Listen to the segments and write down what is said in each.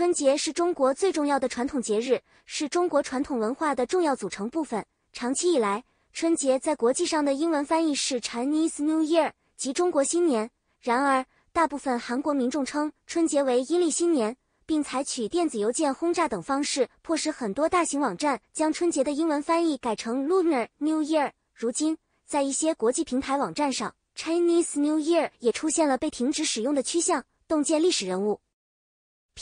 春节是中国最重要的传统节日，是中国传统文化的重要组成部分。长期以来，春节在国际上的英文翻译是 Chinese New Year，即中国新年。然而，大部分韩国民众称春节为阴历新年，并采取电子邮件轰炸等方式，迫使很多大型网站将春节的英文翻译改成 Lunar New Year。如今，在一些国际平台网站上，Chinese New Year 也出现了被停止使用的趋向。洞见历史人物。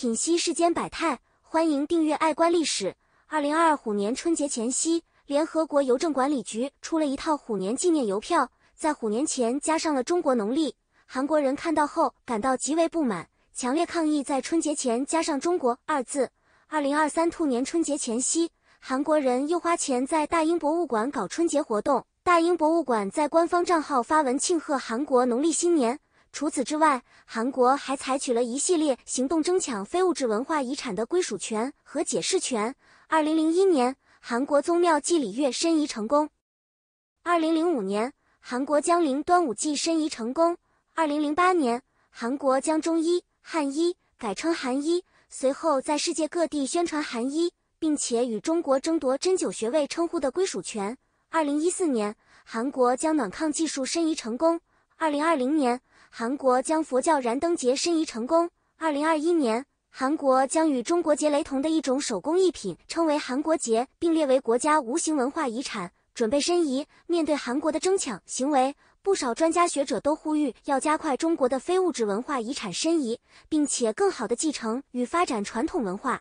品析世间百态，欢迎订阅《爱观历史》。二零二二虎年春节前夕，联合国邮政管理局出了一套虎年纪念邮票，在虎年前加上了中国农历。韩国人看到后感到极为不满，强烈抗议在春节前加上“中国”二字。二零二三兔年春节前夕，韩国人又花钱在大英博物馆搞春节活动，大英博物馆在官方账号发文庆贺韩国农历新年。除此之外，韩国还采取了一系列行动，争抢非物质文化遗产的归属权和解释权。二零零一年，韩国宗庙祭礼乐申遗成功；二零零五年，韩国江陵端午祭申遗成功；二零零八年，韩国将中医汉医改称韩医，随后在世界各地宣传韩医，并且与中国争夺针灸学位称呼的归属权。二零一四年，韩国将暖炕技术申遗成功；二零二零年。韩国将佛教燃灯节申遗成功。二零二一年，韩国将与中国节雷同的一种手工艺品称为韩国节，并列为国家无形文化遗产，准备申遗。面对韩国的争抢行为，不少专家学者都呼吁要加快中国的非物质文化遗产申遗，并且更好地继承与发展传统文化。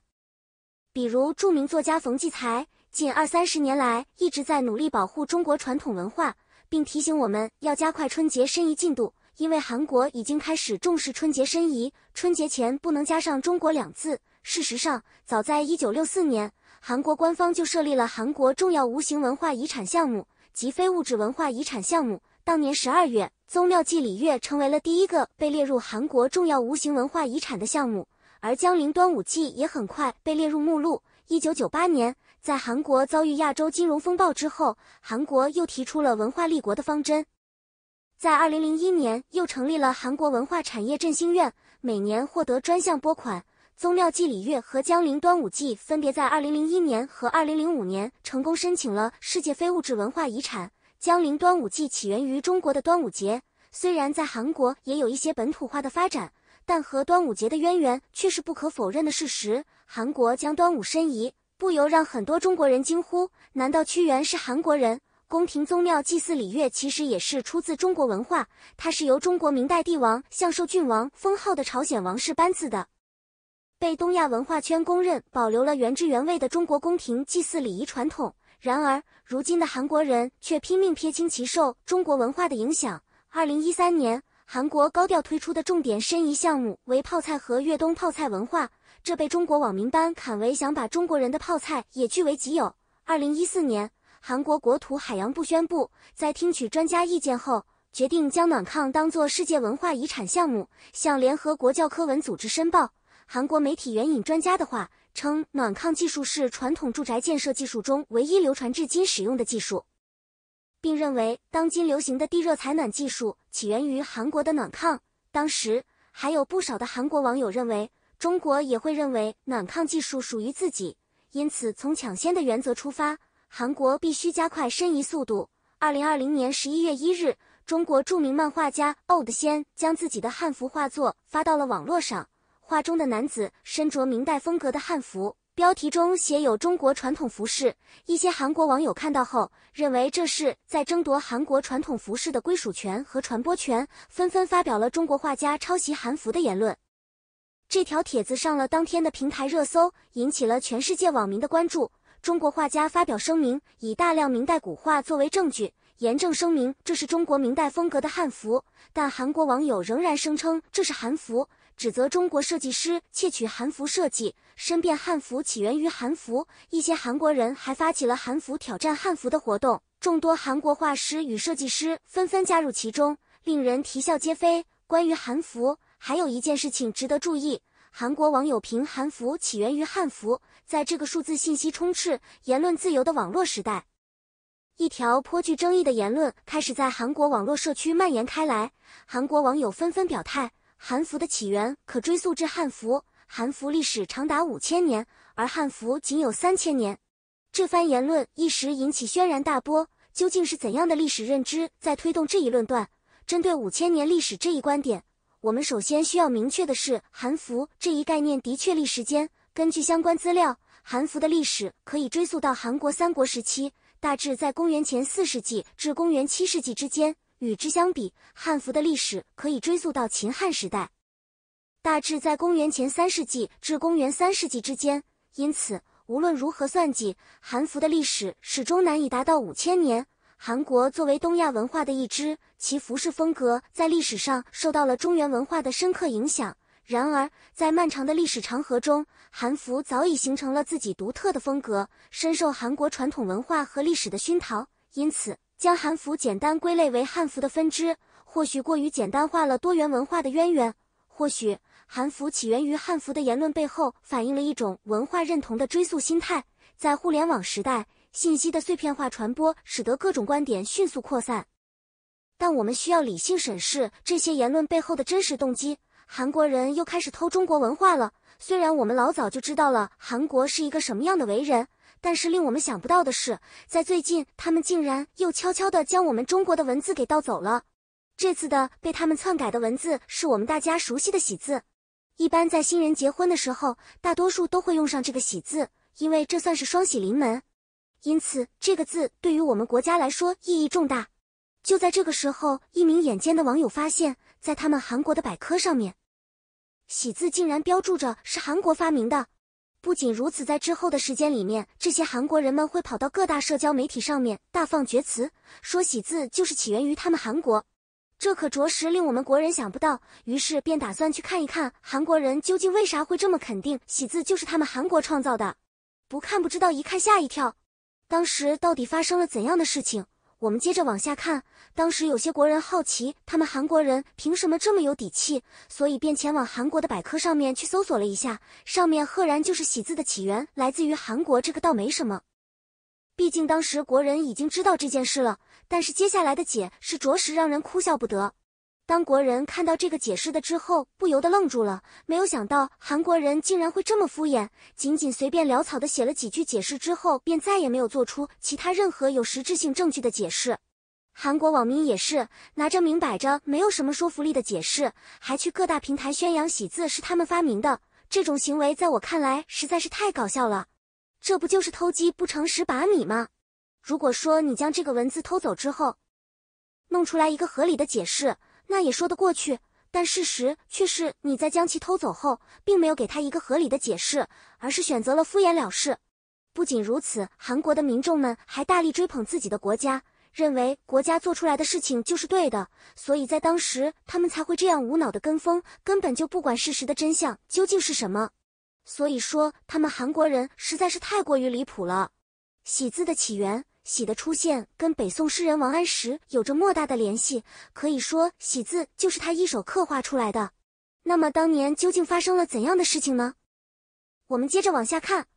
比如著名作家冯骥才，近二三十年来一直在努力保护中国传统文化，并提醒我们要加快春节申遗进度。因为韩国已经开始重视春节申遗，春节前不能加上“中国”两字。事实上，早在一九六四年，韩国官方就设立了韩国重要无形文化遗产项目及非物质文化遗产项目。当年十二月，宗庙祭礼乐成为了第一个被列入韩国重要无形文化遗产的项目，而江陵端午祭也很快被列入目录。一九九八年，在韩国遭遇亚洲金融风暴之后，韩国又提出了文化立国的方针。在二零零一年，又成立了韩国文化产业振兴院，每年获得专项拨款。宗庙祭礼乐和江陵端午祭分别在二零零一年和二零零五年成功申请了世界非物质文化遗产。江陵端午祭起源于中国的端午节，虽然在韩国也有一些本土化的发展，但和端午节的渊源却是不可否认的事实。韩国将端午申遗，不由让很多中国人惊呼：难道屈原是韩国人？宫廷宗庙祭祀礼乐其实也是出自中国文化，它是由中国明代帝王向寿郡王封号的朝鲜王室颁赐的，被东亚文化圈公认保留了原汁原味的中国宫廷祭祀礼仪传统。然而，如今的韩国人却拼命撇清其受中国文化的影响。二零一三年，韩国高调推出的重点申遗项目为泡菜和越冬泡菜文化，这被中国网民班砍为想把中国人的泡菜也据为己有。二零一四年。韩国国土海洋部宣布，在听取专家意见后，决定将暖炕当做世界文化遗产项目向联合国教科文组织申报。韩国媒体援引专家的话称，暖炕技术是传统住宅建设技术中唯一流传至今使用的技术，并认为当今流行的地热采暖技术起源于韩国的暖炕。当时还有不少的韩国网友认为，中国也会认为暖炕技术属于自己，因此从抢先的原则出发。韩国必须加快申遗速度。二零二零年十一月一日，中国著名漫画家奥德先将自己的汉服画作发到了网络上，画中的男子身着明代风格的汉服，标题中写有中国传统服饰。一些韩国网友看到后，认为这是在争夺韩国传统服饰的归属权和传播权，纷纷发表了中国画家抄袭韩服的言论。这条帖子上了当天的平台热搜，引起了全世界网民的关注。中国画家发表声明，以大量明代古画作为证据，严正声明这是中国明代风格的汉服。但韩国网友仍然声称这是韩服，指责中国设计师窃取韩服设计，申辩汉服起源于韩服。一些韩国人还发起了“韩服挑战汉服”的活动，众多韩国画师与设计师纷纷加入其中，令人啼笑皆非。关于韩服，还有一件事情值得注意：韩国网友评韩服起源于汉服。在这个数字信息充斥、言论自由的网络时代，一条颇具争议的言论开始在韩国网络社区蔓延开来。韩国网友纷纷表态：“韩服的起源可追溯至汉服，韩服历史长达五千年，而汉服仅有三千年。”这番言论一时引起轩然大波。究竟是怎样的历史认知在推动这一论断？针对五千年历史这一观点，我们首先需要明确的是，韩服这一概念的确立时间。根据相关资料，韩服的历史可以追溯到韩国三国时期，大致在公元前四世纪至公元七世纪之间。与之相比，汉服的历史可以追溯到秦汉时代，大致在公元前三世纪至公元三世纪之间。因此，无论如何算计，韩服的历史始终难以达到五千年。韩国作为东亚文化的一支，其服饰风格在历史上受到了中原文化的深刻影响。然而，在漫长的历史长河中，韩服早已形成了自己独特的风格，深受韩国传统文化和历史的熏陶。因此，将韩服简单归类为汉服的分支，或许过于简单化了多元文化的渊源。或许，韩服起源于汉服的言论背后，反映了一种文化认同的追溯心态。在互联网时代，信息的碎片化传播使得各种观点迅速扩散，但我们需要理性审视这些言论背后的真实动机。韩国人又开始偷中国文化了。虽然我们老早就知道了韩国是一个什么样的为人，但是令我们想不到的是，在最近他们竟然又悄悄地将我们中国的文字给盗走了。这次的被他们篡改的文字是我们大家熟悉的“喜”字。一般在新人结婚的时候，大多数都会用上这个“喜”字，因为这算是双喜临门。因此，这个字对于我们国家来说意义重大。就在这个时候，一名眼尖的网友发现，在他们韩国的百科上面。喜字竟然标注着是韩国发明的，不仅如此，在之后的时间里面，这些韩国人们会跑到各大社交媒体上面大放厥词，说喜字就是起源于他们韩国，这可着实令我们国人想不到。于是便打算去看一看韩国人究竟为啥会这么肯定喜字就是他们韩国创造的，不看不知道，一看吓一跳。当时到底发生了怎样的事情？我们接着往下看，当时有些国人好奇，他们韩国人凭什么这么有底气，所以便前往韩国的百科上面去搜索了一下，上面赫然就是喜字的起源来自于韩国，这个倒没什么，毕竟当时国人已经知道这件事了。但是接下来的解是着实让人哭笑不得。当国人看到这个解释的之后，不由得愣住了。没有想到韩国人竟然会这么敷衍，仅仅随便潦草的写了几句解释之后，便再也没有做出其他任何有实质性证据的解释。韩国网民也是拿着明摆着没有什么说服力的解释，还去各大平台宣扬喜字是他们发明的，这种行为在我看来实在是太搞笑了。这不就是偷鸡不成蚀把米吗？如果说你将这个文字偷走之后，弄出来一个合理的解释。那也说得过去，但事实却是你在将其偷走后，并没有给他一个合理的解释，而是选择了敷衍了事。不仅如此，韩国的民众们还大力追捧自己的国家，认为国家做出来的事情就是对的，所以在当时他们才会这样无脑的跟风，根本就不管事实的真相究竟是什么。所以说，他们韩国人实在是太过于离谱了。喜字的起源。喜的出现跟北宋诗人王安石有着莫大的联系，可以说“喜”字就是他一手刻画出来的。那么当年究竟发生了怎样的事情呢？我们接着往下看，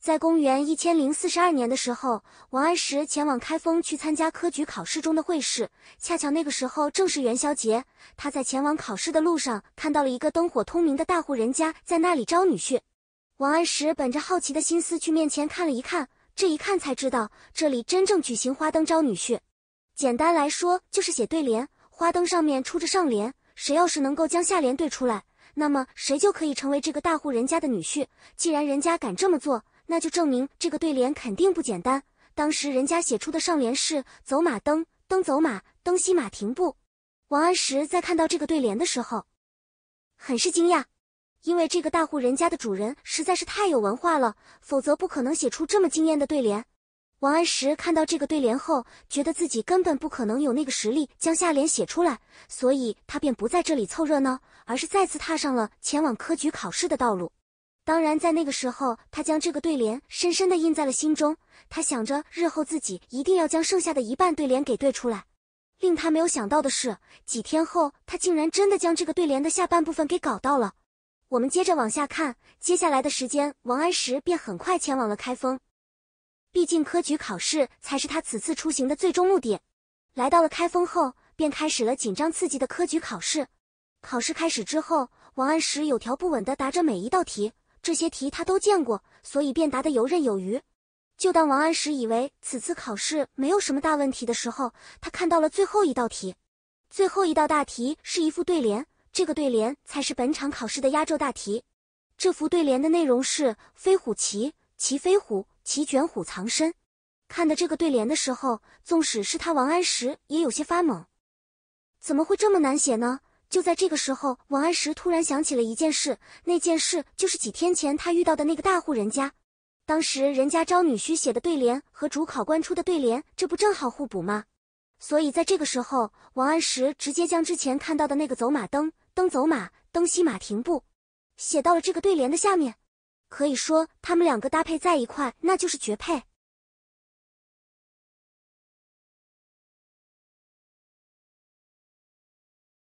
在公元一千零四十二年的时候，王安石前往开封去参加科举考试中的会试，恰巧那个时候正是元宵节，他在前往考试的路上看到了一个灯火通明的大户人家在那里招女婿，王安石本着好奇的心思去面前看了一看。这一看才知道，这里真正举行花灯招女婿。简单来说，就是写对联。花灯上面出着上联，谁要是能够将下联对出来，那么谁就可以成为这个大户人家的女婿。既然人家敢这么做，那就证明这个对联肯定不简单。当时人家写出的上联是“走马灯，灯走马，灯熄马停步”。王安石在看到这个对联的时候，很是惊讶。因为这个大户人家的主人实在是太有文化了，否则不可能写出这么惊艳的对联。王安石看到这个对联后，觉得自己根本不可能有那个实力将下联写出来，所以他便不在这里凑热闹，而是再次踏上了前往科举考试的道路。当然，在那个时候，他将这个对联深深的印在了心中。他想着日后自己一定要将剩下的一半对联给对出来。令他没有想到的是，几天后，他竟然真的将这个对联的下半部分给搞到了。我们接着往下看，接下来的时间，王安石便很快前往了开封。毕竟科举考试才是他此次出行的最终目的。来到了开封后，便开始了紧张刺激的科举考试。考试开始之后，王安石有条不紊地答着每一道题，这些题他都见过，所以便答得游刃有余。就当王安石以为此次考试没有什么大问题的时候，他看到了最后一道题。最后一道大题是一副对联。这个对联才是本场考试的压轴大题。这幅对联的内容是“飞虎骑，骑飞虎，骑卷虎藏身”。看的这个对联的时候，纵使是他王安石也有些发懵，怎么会这么难写呢？就在这个时候，王安石突然想起了一件事，那件事就是几天前他遇到的那个大户人家。当时人家招女婿写的对联和主考官出的对联，这不正好互补吗？所以在这个时候，王安石直接将之前看到的那个走马灯。登走马，登西马停步，写到了这个对联的下面，可以说他们两个搭配在一块，那就是绝配。